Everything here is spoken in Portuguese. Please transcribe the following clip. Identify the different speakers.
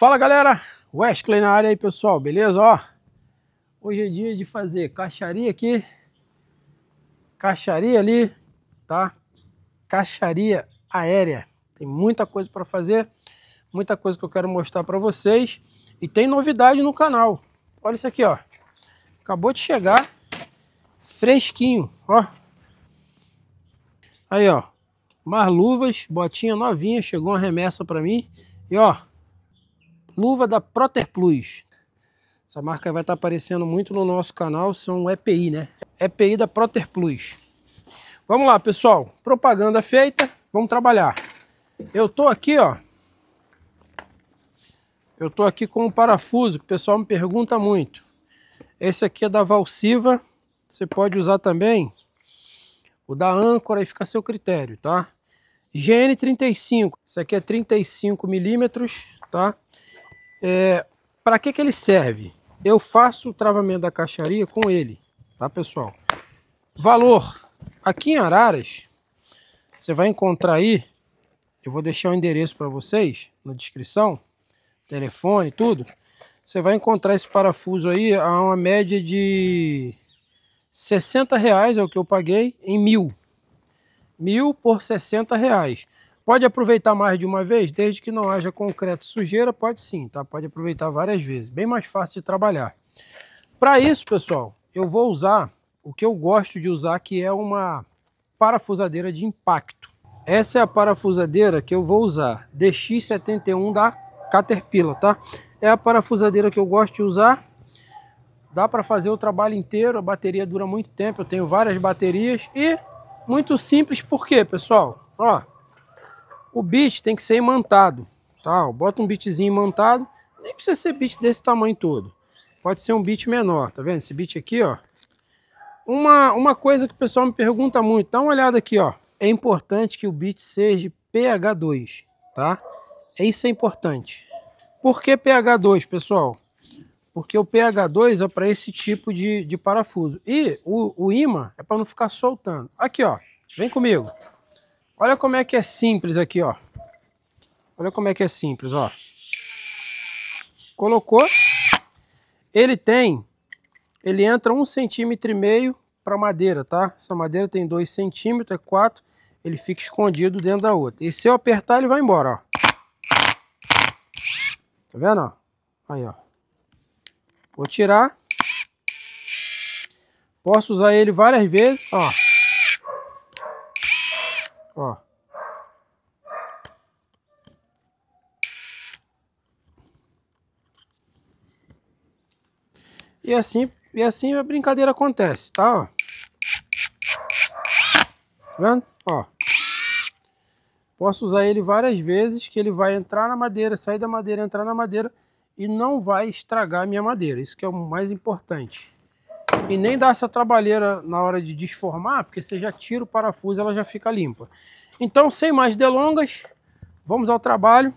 Speaker 1: Fala galera, Wesley na área aí pessoal, beleza? Ó, hoje é dia de fazer caixaria aqui, caixaria ali, tá? Caixaria aérea, tem muita coisa para fazer, muita coisa que eu quero mostrar para vocês e tem novidade no canal. Olha isso aqui, ó, acabou de chegar, fresquinho, ó. Aí, ó, mais luvas, botinha novinha, chegou uma remessa para mim e ó, Luva da Proter Plus. Essa marca vai estar tá aparecendo muito no nosso canal, são EPI, né? EPI da Proter Plus. Vamos lá, pessoal. Propaganda feita, vamos trabalhar. Eu tô aqui, ó. Eu tô aqui com um parafuso que o pessoal me pergunta muito. Esse aqui é da Valsiva. Você pode usar também o da âncora e fica a seu critério, tá? GN35. Esse aqui é 35 milímetros, tá? É, para que, que ele serve? Eu faço o travamento da caixaria com ele, tá pessoal? Valor, aqui em Araras, você vai encontrar aí, eu vou deixar o endereço para vocês na descrição, telefone, tudo. Você vai encontrar esse parafuso aí a uma média de 60 reais, é o que eu paguei, em mil. Mil por 60 reais. Pode aproveitar mais de uma vez, desde que não haja concreto sujeira, pode sim, tá? Pode aproveitar várias vezes, bem mais fácil de trabalhar. Para isso, pessoal, eu vou usar o que eu gosto de usar, que é uma parafusadeira de impacto. Essa é a parafusadeira que eu vou usar, DX71 da Caterpillar, tá? É a parafusadeira que eu gosto de usar. Dá para fazer o trabalho inteiro, a bateria dura muito tempo, eu tenho várias baterias e muito simples, por quê, pessoal? Ó, o bit tem que ser imantado, tá? Bota um bitzinho imantado, nem precisa ser bit desse tamanho todo. Pode ser um bit menor, tá vendo? Esse bit aqui, ó. Uma, uma coisa que o pessoal me pergunta muito, dá uma olhada aqui, ó. É importante que o bit seja pH2, tá? É isso é importante. Por que pH2, pessoal? Porque o pH2 é para esse tipo de, de parafuso. E o, o imã é para não ficar soltando. Aqui, ó. Vem comigo. Olha como é que é simples aqui, ó. Olha como é que é simples, ó. Colocou. Ele tem, ele entra um centímetro e meio para madeira, tá? Essa madeira tem dois centímetros, é quatro. Ele fica escondido dentro da outra. E se eu apertar, ele vai embora, ó. Tá vendo, ó? Aí, ó. Vou tirar. Posso usar ele várias vezes, ó. Ó. E assim, e assim a brincadeira acontece, tá? Ó. Tá vendo? Ó. Posso usar ele várias vezes, que ele vai entrar na madeira, sair da madeira, entrar na madeira e não vai estragar a minha madeira. Isso que é o mais importante. E nem dá essa trabalheira na hora de desformar, porque você já tira o parafuso, ela já fica limpa. Então, sem mais delongas, vamos ao trabalho.